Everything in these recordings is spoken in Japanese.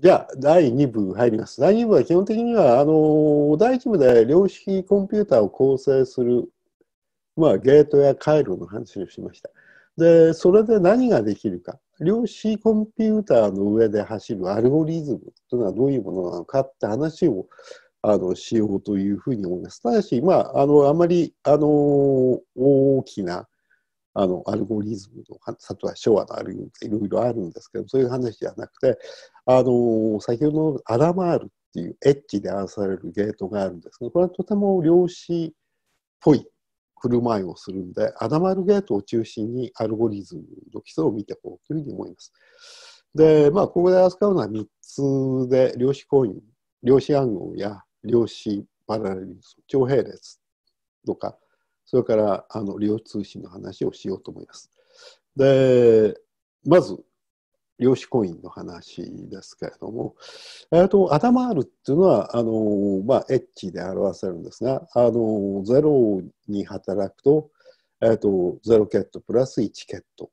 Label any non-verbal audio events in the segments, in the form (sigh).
じゃあ、第2部入ります。第2部は基本的には、あの、第1部で量子コンピューターを構成する、まあ、ゲートや回路の話をしました。で、それで何ができるか。量子コンピューターの上で走るアルゴリズムというのはどういうものなのかって話をあのしようというふうに思います。ただし、まあ、あのあまりあの大きなあのアルゴリズムのとは昭和のアルゴリズムいろいろあるんですけどそういう話じゃなくてあの先ほどのアラマールっていうエッジで表されるゲートがあるんですがこれはとても量子っぽい振る舞いをするんでアダマルゲートを中心にアルゴリズムの基礎を見ていこうというふうに思います。でまあここで扱うのは3つで量子コイン量子暗号や量子パラレリズム長並列とかそれからあの量通信の話をしようと思います。で、まず、量子コインの話ですけれども、えー、と頭あるっていうのは、あのまあ、エッジで表せるんですが、あのゼロに働くと、えー、とゼロケットプラス1ケット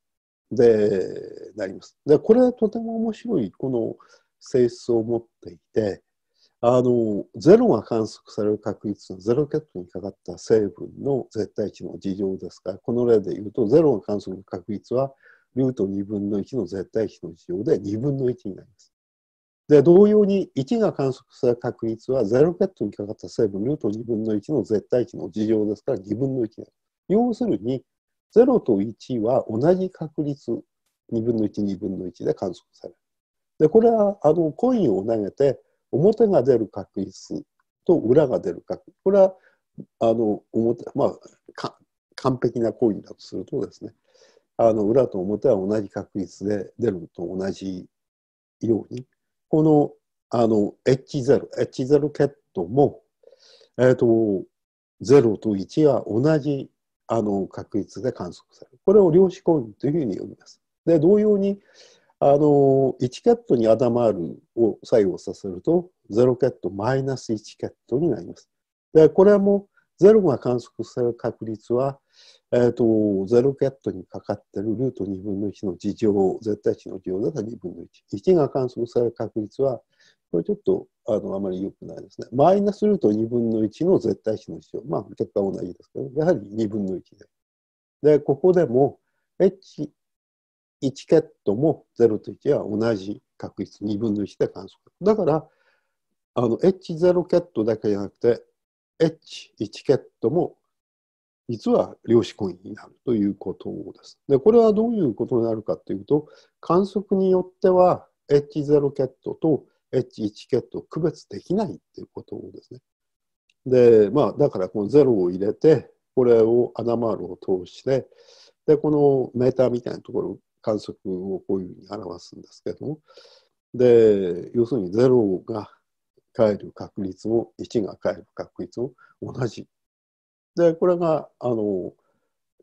でなります。で、これはとても面白い、この性質を持っていて、あのゼロが観測される確率のゼロケットにかかった成分の絶対値の事情ですからこの例で言うとゼロが観測の確率はルート2分の1の絶対値の事情で2分の1になります。で同様に1が観測される確率はゼロケットにかかった成分ルート2分の1の絶対値の事情ですから2分の1になる。要するに0と1は同じ確率2分の1、2分の1で観測される。でこれはあのコインを投げて表が出る確率と裏が出る確率これはあの表、まあ、完璧な行為だとするとですねあの裏と表は同じ確率で出るのと同じようにこのあの H0、H0 ケットも、えーと、0と1は同じあの確率で観測される。これを量子コインというふうに呼びます。で、同様に、あの1ャットにアダマールを作用させると0ケットマイナス1ャットになります。でこれはもう0が観測される確率は、えーと、0 0ャットにかかってるルート2分の1の事情絶対値の事情だったら2分の1。1が観測される確率はこれちょっとあのあまり良くないですね。マイナスルート2分の1の絶対値の事情。まあ結果同じですけど、やはり2分の1で。で、ここでも H 1ケットも0と1は同じ確率2分の1で観測。だからあの H0 ケットだけじゃなくて H1 ケットも実は量子コインになるということです。で、これはどういうことになるかというと、観測によっては H0 ケットと H1 ケットを区別できないということですね。で、まあ、だからこの0を入れて、これをアナマールを通して、で、このメーターみたいなところ観測をこういうふうに表すんですけどもで要するに0が変える確率も1が変える確率も同じでこれがあの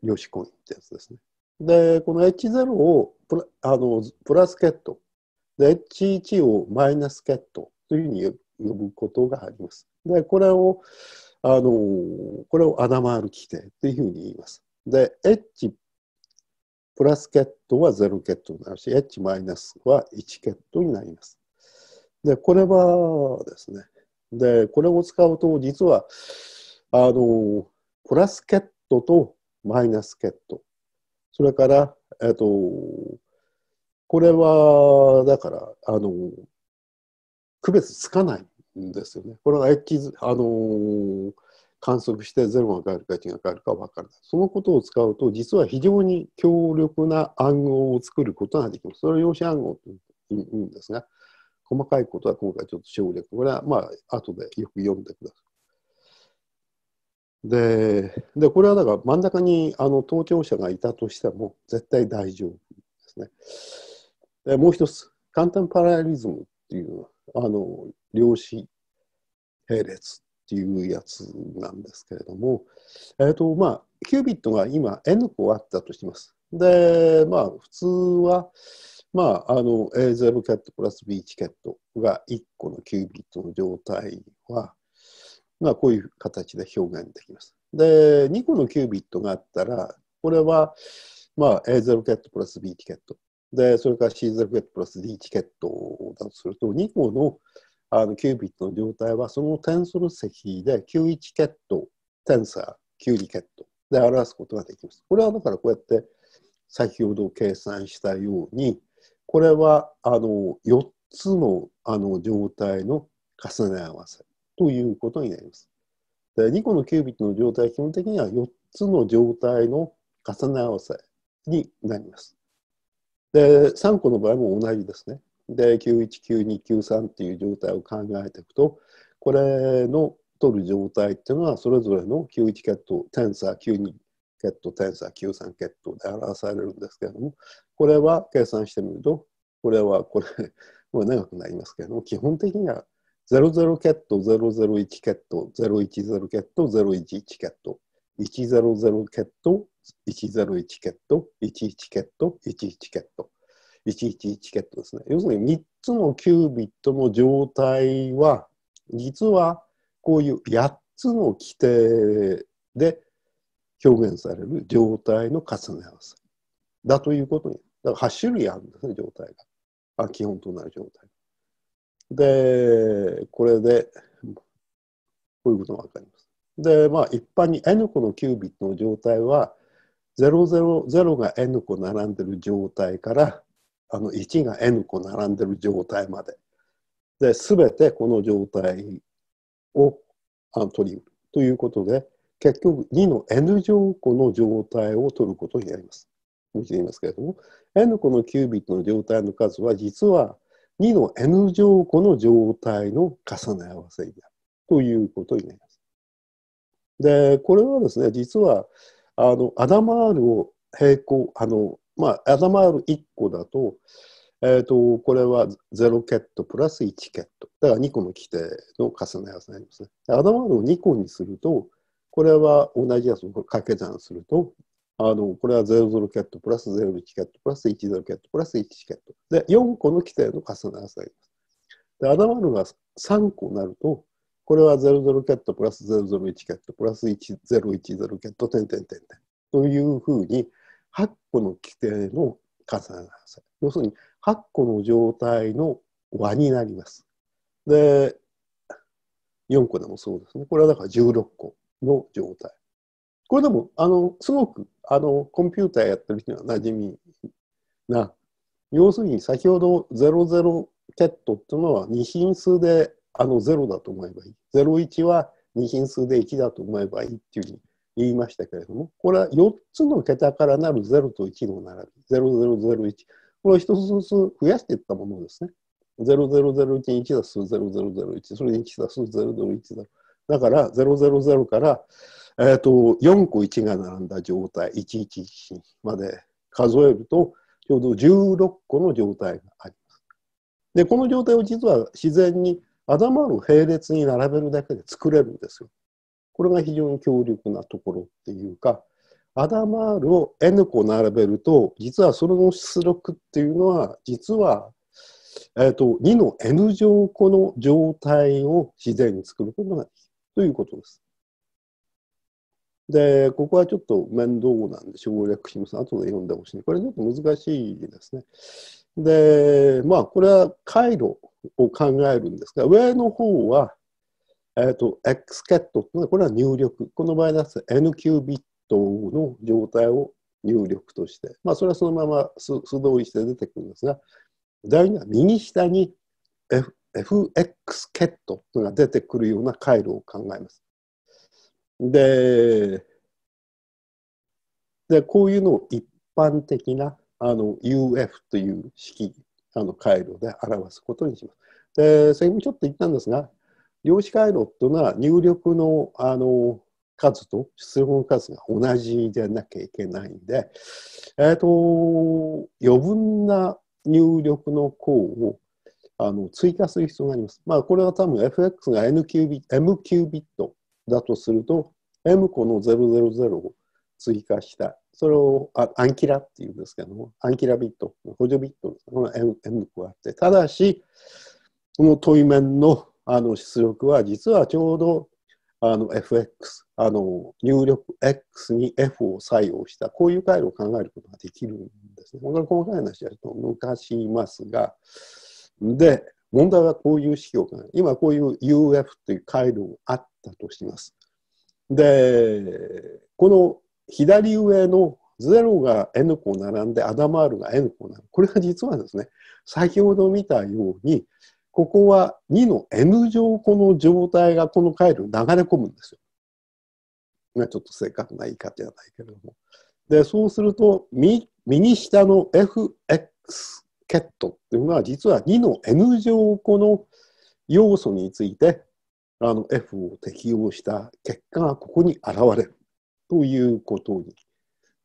量子コインってやつですねでこの H0 をプラあのプラスケットで H1 をマイナスケットというふうに呼ぶことがありますでこれをあのこれをアダマール規定というふうに言いますで H ププラスケットは0ットになるし、H マイナスは1ットになります。で、これはですね、で、これを使うと、実は、あの、プラスケットとマイナスケット。それから、えっと、これは、だから、あの、区別つかないんですよね。これが H、あの、観測して0が変わるか1が変わるか分からない。そのことを使うと、実は非常に強力な暗号を作ることができます。それを量子暗号と言うんですが、細かいことは今回ちょっと省略。これは、まあ、後でよく読んでください。ででこれはだから真ん中にあの盗聴者がいたとしても絶対大丈夫ですね。でもう一つ簡単パラリズムっていうのはあの量子並列ていうやつなんですけれども、えーとまあ、キュービットが今 n 個あったとします。で、まあ、普通は、まあ、あの A0 キャットプラス B チケットが1個のキュービットの状態は、まあ、こういう形で表現できます。で、2個のキュービットがあったら、これは、まあ、A0 キャットプラス B チケットで、それから C0 キャットプラス D チケットだとすると、2個のあのキュービットの状態はそのテンソル積で91ケットテンサー92ケットで表すことができます。これはだからこうやって先ほど計算したようにこれはあの4つのあの状態の重ね合わせということになります。で2個のキュービットの状態基本的には4つの状態の重ね合わせになります。で3個の場合も同じですね。で919293っていう状態を考えていくとこれの取る状態っていうのはそれぞれの91ットテンサー92ットテンサー93ットで表されるんですけれどもこれは計算してみるとこれはこれもう (laughs) 長くなりますけれども基本的には00ット001ット010ット011ット100ット101ット11ケット1 1ケット111ケットですね。要するに3つのキュービットの状態は、実はこういう8つの規定で表現される状態の重ね合わせだということに、だから8種類あるんですね、状態が。あ基本となる状態。で、これで、こういうことが分かります。で、まあ、一般に N 個のキュービットの状態は、000が N 個並んでる状態からあの1が N 個並んでる状態まで。で、すべてこの状態を取りうるということで、結局2の N 乗個の状態を取ることになります。もう一度言いますけれども、N 個のキュービットの状態の数は、実は2の N 乗個の状態の重ね合わせになるということになります。で、これはですね、実は、あの、アダマールを平行、あの、まあ、SMR1 個だと、えー、と、これは0ケットプラス1ケット。だから2個の規定の重ね合わせになりますね。頭の2個にすると、これは同じやつを掛け算すると、あの、これは00ケットプラス01ケットプラス10ケットプラス1ケット。で、4個の規定の重ね合わせになります。で、頭のが3個になると、これは00ケットプラス001ケットプラス1010ケット点点点点というふうに、8個の規定の重なり合わせ。要するに8個の状態の和になります。で、4個でもそうですね。これはだから16個の状態。これでも、あの、すごく、あの、コンピューターやってる人には馴染みな、要するに先ほど00ケットっていうのは2品数であの0だと思えばいい。01は2品数で1だと思えばいいっていうふうに言いましたけれども、これは4つの桁からなる0と1の並び、0001。これを一つずつ増やしていったものですね。0001に1だす0001、それに1だす0010。だから000から、えーと、4個1が並んだ状態、1 1 1まで数えると、ちょうど16個の状態があります。で、この状態を実は自然に頭の並列に並べるだけで作れるんですよ。これが非常に強力なところっていうか、アダマールを N 個並べると、実はそれの出力っていうのは、実は、えーと、2の N 乗個の状態を自然に作ることができるということです。で、ここはちょっと面倒なんで省略します。後で読んでほしい。これちょっと難しいですね。で、まあ、これは回路を考えるんですが、上の方は、えっ、ー、と、X ケッ t っていうのは、これは入力。この場合だと NQ ビットの状態を入力として、まあ、それはそのまま素通りして出てくるんですが、第2は右下に、F、FX ケットが出てくるような回路を考えます。で、でこういうのを一般的なあの UF という式、あの回路で表すことにします。で、先ほどちょっと言ったんですが、量子回路というのは入力のあの数と出力の数が同じでなきゃいけないんで、えーと、余分な入力の項をあの追加する必要があります。まあ、これは多分 FX が N キュービ M キュービットだとすると M 個の000を追加した。それをあアンキラっていうんですけども、アンキラビット、補助ビットの M, M 個あって、ただし、この対面のあの出力は実はちょうどあの FX あの入力 X に F を採用したこういう回路を考えることができるんですね。本当に細かい話はちょっと昔いますがで問題はこういう式を考える今こういう UF という回路があったとします。でこの左上の0が N 個並んでアダマールが N 個並で、これは実はですね先ほど見たようにここは2の N 乗この状態がこの回路に流れ込むんですよ。ちょっと正確な言い方じゃないけれども。で、そうすると、右下の FX ケットっていうのは、実は2の N 乗この要素について、あの F を適用した結果がここに現れるということに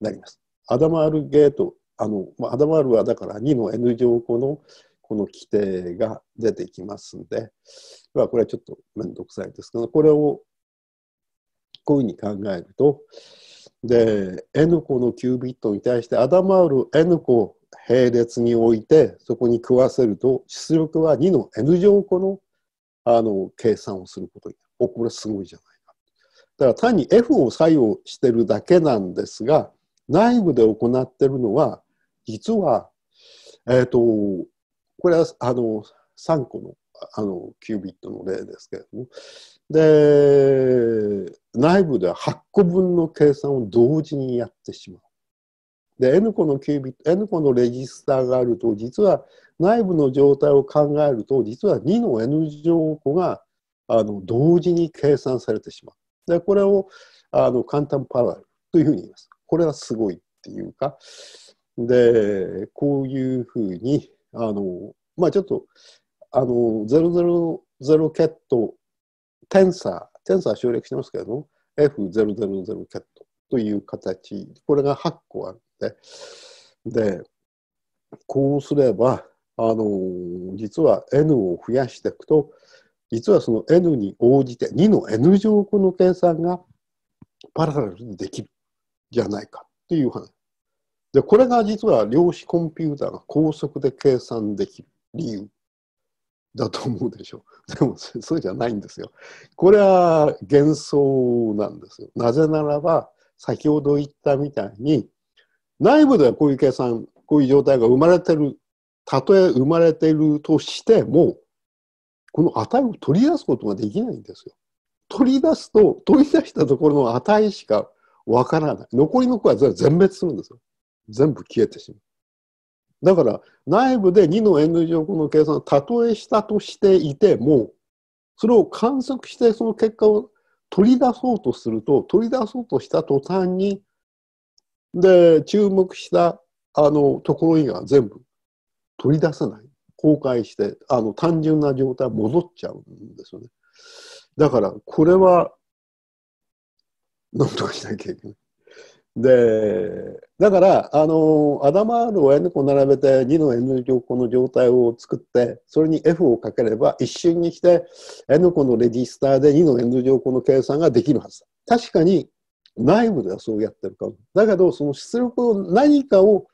なります。アダマールゲート、あの、まあ、アダマールはだから2の N 乗このこの規定が出てきますんで、まあ、これはちょっと面倒くさいですけど、これをこういうふうに考えると、で、N 個の9ビットに対して、アダマール N 個並列に置いて、そこに食わせると、出力は2の N 乗個のあの計算をすることになる。お、これすごいじゃないか。だから単に F を作用してるだけなんですが、内部で行ってるのは、実は、えっ、ー、と、これはあの3個のあのキュービットの例ですけれどもで内部では8個分の計算を同時にやってしまう。で N 個のキュービット N 個のレジスターがあると実は内部の状態を考えると実は2の N 乗個があの同時に計算されてしまう。でこれをあの簡単パラレルというふうに言います。これはすごいっていうかでこういうふうにあの、まあちょっと、あの、000キャット、テンサー、テンサー省略してますけど、F000 キャットという形、これが8個あって、で、こうすれば、あの、実は N を増やしていくと、実はその N に応じて2の N 乗この計算がパラレルにできるじゃないかっていう話。で、これが実は量子コンピューターが高速で計算できる理由だと思うでしょう。(laughs) でも、そうじゃないんですよ。これは幻想なんですよ。なぜならば、先ほど言ったみたいに、内部ではこういう計算、こういう状態が生まれてる、たとえ生まれてるとしても、この値を取り出すことができないんですよ。取り出すと、取り出したところの値しかわからない。残りの子は全滅するんですよ。全部消えてしまう。だから内部で2の n 乗項の計算をたとえしたとしていてもそれを観測してその結果を取り出そうとすると取り出そうとした途端にで注目したあのところ以外全部取り出さない崩壊してあの単純な状態戻っちゃうんですよねだからこれは何とかしなきゃいけないで、だから、あの、アダマールを N 個並べて2の N 乗個の状態を作って、それに F をかければ一瞬にして N 個のレジスターで2の N 乗個の計算ができるはずだ。確かに内部ではそうやってるかも。だけど、その出力の何かを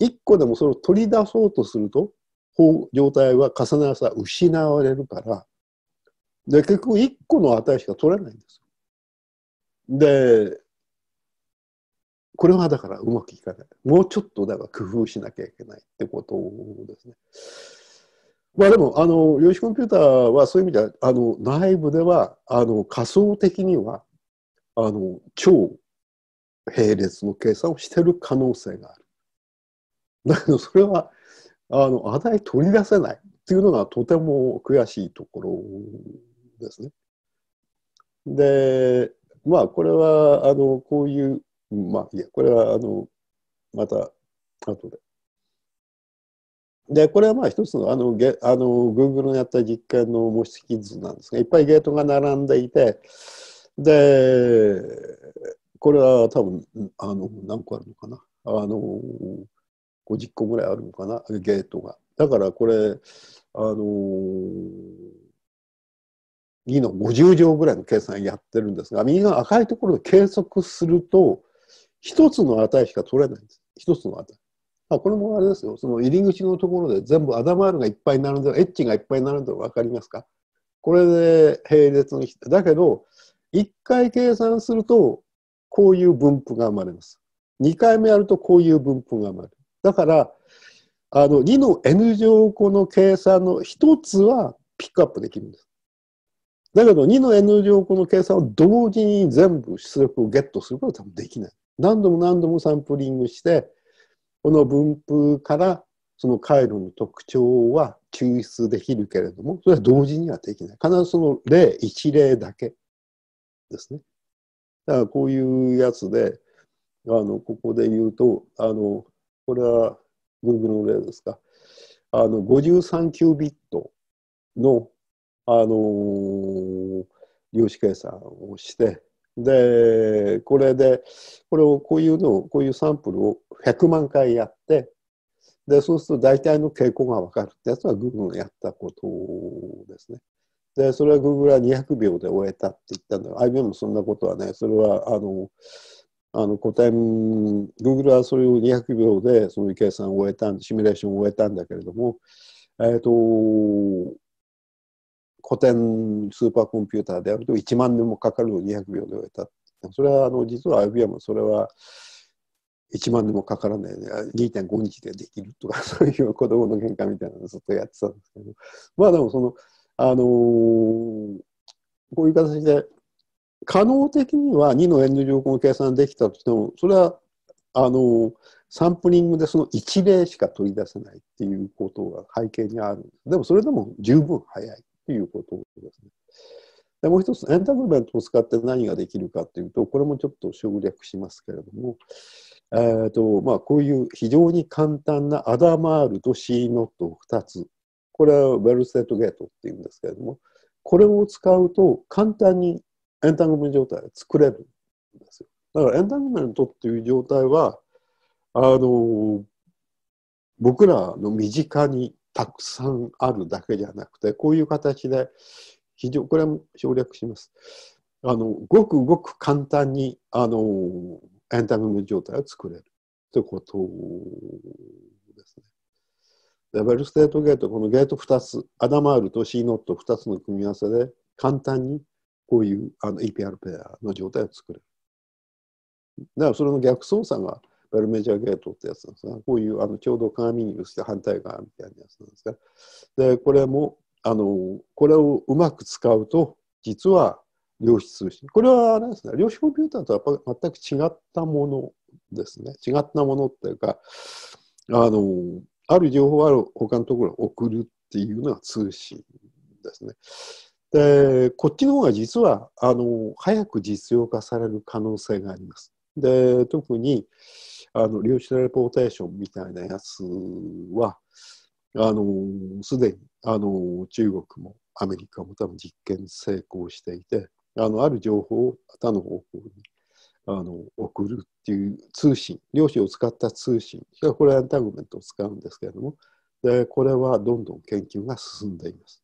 1個でもそれを取り出そうとすると、状態は重ならさ失われるから、で、結局1個の値しか取れないんですよ。で、これはだからうまくいかない。もうちょっとだから工夫しなきゃいけないってことですね。まあでも、あの、量子コンピューターはそういう意味では、あの、内部では、あの、仮想的には、あの、超並列の計算をしてる可能性がある。だけど、それは、あの、値取り出せないっていうのがとても悔しいところですね。で、まあ、これは、あの、こういうまあ、いや、これは、あの、また、後で。で、これはまあ一つの、あの、ゲあの Google のやった実験の模式図なんですが、いっぱいゲートが並んでいて、で、これは多分、あの、何個あるのかな。あの、50個ぐらいあるのかな、ゲートが。だからこれ、あの2の50乗ぐらいの計算やってるんですが、右の赤いところで計測すると、一つの値しか取れないんです。一つの値。あ、これもあれですよ。その入り口のところで全部アダマールがいっぱい並んでる、エッジがいっぱい並んでるの分かりますかこれで並列の人。だけど、一回計算すると、こういう分布が生まれます。二回目やるとこういう分布が生まれる。だから、あの2の n 乗個の計算の一つはピックアップできるんです。だけど2の n 乗個の計算を同時に全部出力をゲットすることは多分できない。何度も何度もサンプリングしてこの分布からその回路の特徴は抽出できるけれどもそれは同時にはできない必ずその例一例だけですねだからこういうやつであのここで言うとあのこれは Google の例ですかあの53キュービットの、あのー、量子計算をしてで、これで、これをこういうのを、こういうサンプルを100万回やって、で、そうすると大体の傾向がわかるってやつは Google やったことですね。で、それは Google は200秒で終えたって言ったんだけど、IBM もそんなことはね、それはあの、あの古典、Google はそれを200秒でその計算を終えたシミュレーションを終えたんだけれども、えっ、ー、と、古典スーパーコンピューターであると1万年もかかるの200秒で終えたそれはあの実は IBM それは1万年もかからないね2.5日でできるとか (laughs) そういう子供の喧嘩みたいなのずっとやってたんですけどまあでもそのあのー、こういう形で可能的には2の N 乗根計算できたとしてもそれはあのー、サンプリングでその一例しか取り出せないっていうことが背景にあるでもそれでも十分早いということですね。でもう一つ、エンタブルメントを使って何ができるかというと、これもちょっと省略しますけれども、えーとまあ、こういう非常に簡単なアダマールと C ノットを2つ、これはウェルセットゲートっていうんですけれども、これを使うと簡単にエンタングルメント状態が作れるんですよ。だからエンタングルメントっていう状態は、あの僕らの身近にたくさんあるだけじゃなくてこういう形で非常これも省略します。あのごくごく簡単にあのエンタメの状態を作れるということですね。レベルステートゲート、このゲート2つ、アダマールと C ノット2つの組み合わせで簡単にこういうあの EPR ペアの状態を作れる。だからそれの逆操作がバルメジャーゲートってやつなんですが、こういうあのちょうど鏡に映して反対側みたいなやつなんですが、で、これも、あの、これをうまく使うと、実は量子通信。これはあれですね、量子コンピューターとは全く違ったものですね。違ったものっていうか、あの、ある情報をある他のところに送るっていうのは通信ですね。で、こっちの方が実は、あの、早く実用化される可能性があります。で、特に、あの留置レポーテーションみたいなやつはあのすでにあの中国もアメリカも多分実験成功していてあのある情報を他の方向にあの送るっていう通信量子を使った通信これはエンタグメントを使うんですけれどもでこれはどんどん研究が進んでいます。